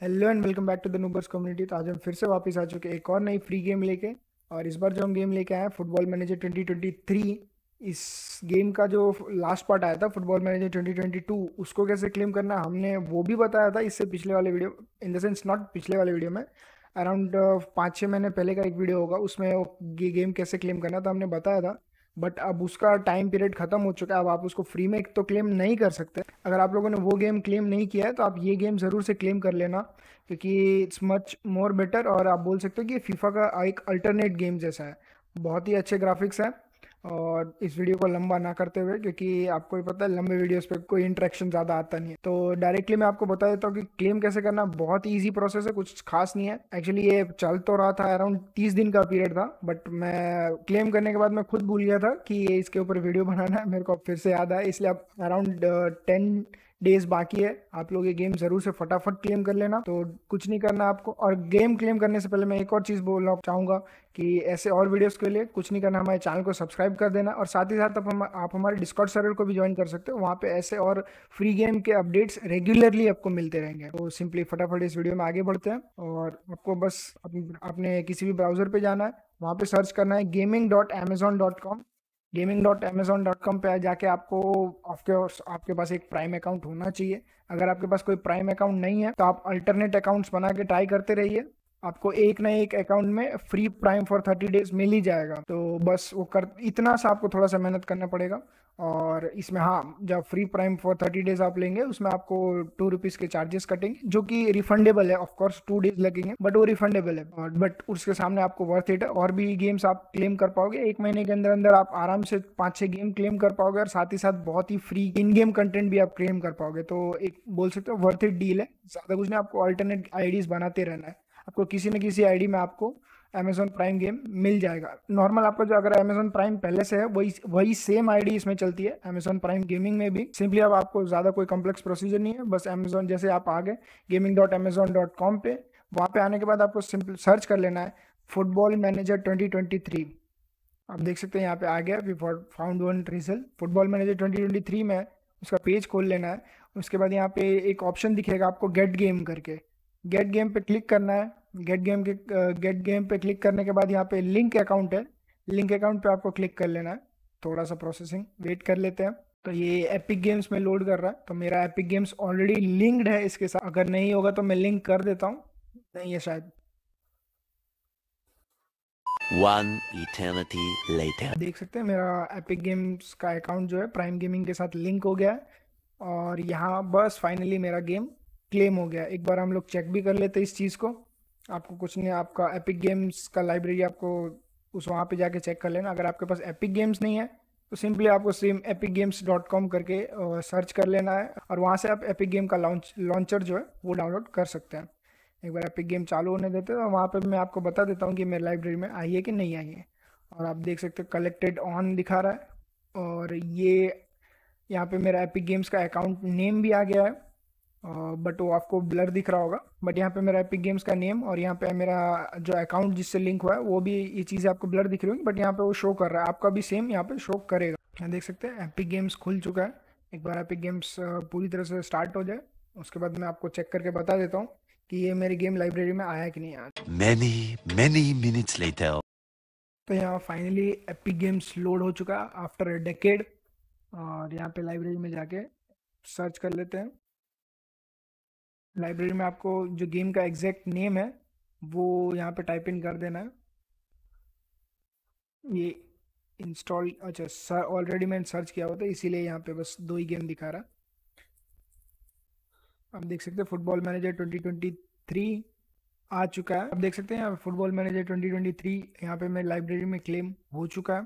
Hello and welcome back to the Noobers community तो आज हम फिर से वापस आ चुके एक और नई फ्री गेम लेके और इस बार जो हम गेम लेके आए फुटबॉल मैनेजर 2023 इस गेम का जो लास्ट पार्ट आया था फुटबॉल मैनेजर 2022 उसको कैसे क्लेम करना हमने वो भी बताया था इससे पिछले वाले video in the sense not पिछले वाले वीडियो में अराउंड पाँच छः महीने पहले का एक वीडियो होगा उसमें वो गे, गेम कैसे क्लेम करना था हमने बताया था बट अब उसका टाइम पीरियड खत्म हो चुका है अब आप उसको फ्री में तो क्लेम नहीं कर सकते अगर आप लोगों ने वो गेम क्लेम नहीं किया है तो आप ये गेम ज़रूर से क्लेम कर लेना क्योंकि इट्स मच मोर बेटर और आप बोल सकते हो कि फीफा का एक अल्टरनेट गेम जैसा है बहुत ही अच्छे ग्राफिक्स हैं और इस वीडियो को लंबा ना करते हुए क्योंकि आपको ही पता है लंबे वीडियोस पे कोई इंट्रैक्शन ज़्यादा आता नहीं है तो डायरेक्टली मैं आपको बता देता हूँ कि क्लेम कैसे करना बहुत ईजी प्रोसेस है कुछ खास नहीं है एक्चुअली ये चल तो रहा था अराउंड तीस दिन का पीरियड था बट मैं क्लेम करने के बाद मैं खुद भूल गया था कि इसके ऊपर वीडियो बनाना है मेरे को फिर से याद आया इसलिए आप अराउंड टेन डेज बाकी है आप लोग ये गेम जरूर से फटाफट क्लेम कर लेना तो कुछ नहीं करना आपको और गेम क्लेम करने से पहले मैं एक और चीज़ बोलना चाहूंगा कि ऐसे और वीडियोस के लिए कुछ नहीं करना हमारे चैनल को सब्सक्राइब कर देना और साथ ही साथ आप हम आप हमारे डिस्कॉर्ड सर्वर को भी ज्वाइन कर सकते हो वहाँ पे ऐसे और फ्री गेम के अपडेट्स रेगुलरली आपको मिलते रहेंगे तो सिंपली फटाफट इस वीडियो में आगे बढ़ते हैं और आपको बस अपने किसी भी ब्राउजर पर जाना है वहाँ पर सर्च करना है gaming dot Amazon dot com gaming dot Amazon dot com पर जाके आपको आपके आपके पास एक प्राइम अकाउंट होना चाहिए अगर आपके पास कोई प्राइम अकाउंट नहीं है तो आप अल्टरनेट अकाउंट्स बना के ट्राई करते रहिए आपको एक ना एक अकाउंट में free Prime for thirty days मिल ही जाएगा तो बस वो कर इतना सा आपको थोड़ा सा मेहनत करना पड़ेगा और इसमें हाँ जब free Prime for thirty days आप लेंगे उसमें आपको टू रुपीज़ के चार्जेस कटेंगे जो कि रिफंडेबल है ऑफकोर्स टू डेज लगेंगे बट वो रिफंडेबल है बट उसके सामने आपको वर्थ इट है और भी गेम्स आप क्लेम कर पाओगे एक महीने के अंदर अंदर आप आराम से पाँच छः गेम क्लेम कर पाओगे और साथ ही साथ बहुत ही फ्री इन गेम कंटेंट भी आप क्लेम कर पाओगे तो एक बोल सकते हो वर्थ इट डील है ज़्यादा कुछ नहीं आपको अल्टरनेट आईडीज़ बनाते रहना है आपको किसी न किसी आईडी में आपको अमेजोन प्राइम गेम मिल जाएगा नॉर्मल आपका जो अगर अमेजोन प्राइम पहले से है वही वही सेम आईडी इसमें चलती है अमेजोन प्राइम गेमिंग में भी सिंपली अब आपको ज़्यादा कोई कॉम्प्लेक्स प्रोसीजर नहीं है बस अमेजोन जैसे आप आ गए gaming dot Amazon dot com पे वहाँ पे आने के बाद आपको सिंपल सर्च कर लेना है Football Manager twenty twenty three आप देख सकते हैं यहाँ पे आ गया we found one result Football Manager twenty twenty three में उसका पेज खोल लेना है उसके बाद यहाँ पे एक ऑप्शन दिखेगा आपको गेट गेम करके गेट गेम पे क्लिक करना है गेट गेम के गेट uh, गेम पे क्लिक करने के बाद यहाँ पे लिंक अकाउंट है लिंक अकाउंट पे आपको क्लिक कर लेना है थोड़ा सा प्रोसेसिंग वेट कर लेते हैं तो ये एपिक गेम्स में लोड कर रहा है तो मेरा एपिक गेम्स ऑलरेडी लिंक्ड है इसके साथ अगर नहीं होगा तो मैं लिंक कर देता हूँ नहीं है शायद One eternity later. देख सकते हैं मेरा एपिक गेम्स का अकाउंट जो है प्राइम गेमिंग के साथ लिंक हो गया है और यहाँ बस फाइनली मेरा गेम क्लेम हो गया एक बार हम लोग चेक भी कर लेते हैं इस चीज़ को आपको कुछ नहीं आपका एपिक गेम्स का लाइब्रेरी आपको उस वहाँ पे जाके चेक कर लेना अगर आपके पास एपिक गेम्स नहीं है तो सिंपली आपको same Epic Games dot com करके सर्च कर लेना है और वहाँ से आप एपिक गेम का लॉन्च लॉन्चर जो है वो डाउनलोड कर सकते हैं एक बार एपिक गेम चालू होने देते हैं और वहाँ पर मैं आपको बता देता हूँ कि मेरे लाइब्रेरी में आई है कि नहीं आई है और आप देख सकते हो कलेक्टेड ऑन दिखा रहा है और ये यहाँ पे मेरा एपिक गेम्स का अकाउंट नेम भी आ गया है बट वो आपको ब्लर दिख रहा होगा बट यहाँ पे मेरा एपिक गेम्स का नेम और यहाँ पे मेरा जो अकाउंट जिससे लिंक हुआ है वो भी ये चीज़ें आपको ब्लर दिख रही होंगी बट यहाँ पे वो शो कर रहा है आपका भी सेम यहाँ पे शो करेगा यहाँ देख सकते हैं एपिक गेम्स खुल चुका है एक बार एपिक गेम्स पूरी तरह से स्टार्ट हो जाए उसके बाद मैं आपको चेक करके बता देता हूँ कि ये मेरी गेम लाइब्रेरी में आया कि नहीं आज मैनी many minutes तो यहाँ फाइनली एपिक गेम्स लोड हो चुका है आफ्टर अ डेकेड और यहाँ पे लाइब्रेरी में जाके सर्च कर लेते हैं लाइब्रेरी में आपको जो गेम का एग्जैक्ट नेम है वो यहाँ पे टाइप इन कर देना है ये इंस्टॉल अच्छा सर ऑलरेडी मैंने सर्च किया हुआ था इसीलिए यहाँ पे बस दो ही गेम दिखा रहा आप देख सकते हैं फुटबॉल मैनेजर 2023 आ चुका है आप देख सकते हैं यहाँ फुटबॉल मैनेजर 2023 यहाँ पे मेरे लाइब्रेरी में क्लेम हो चुका है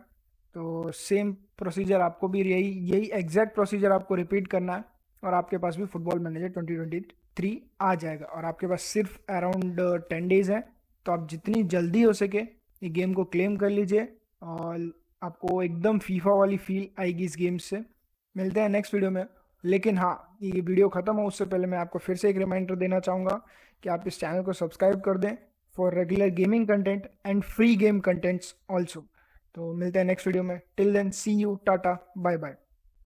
तो सेम प्रोसीजर आपको भी यही यही एग्जैक्ट प्रोसीजर आपको रिपीट करना है और आपके पास भी Football Manager twenty twenty three आ जाएगा और आपके पास सिर्फ अराउंड टेन डेज है तो आप जितनी जल्दी हो सके ये गेम को क्लेम कर लीजिए और आपको एकदम फीफा वाली फील आएगी इस गेम से मिलते हैं नेक्स्ट वीडियो में लेकिन हाँ ये वीडियो ख़त्म हो उससे पहले मैं आपको फिर से एक रिमाइंडर देना चाहूँगा कि आप इस चैनल को सब्सक्राइब कर दें for regular gaming content and free game contents also तो मिलते हैं नेक्स्ट वीडियो में till then see you tata bye bye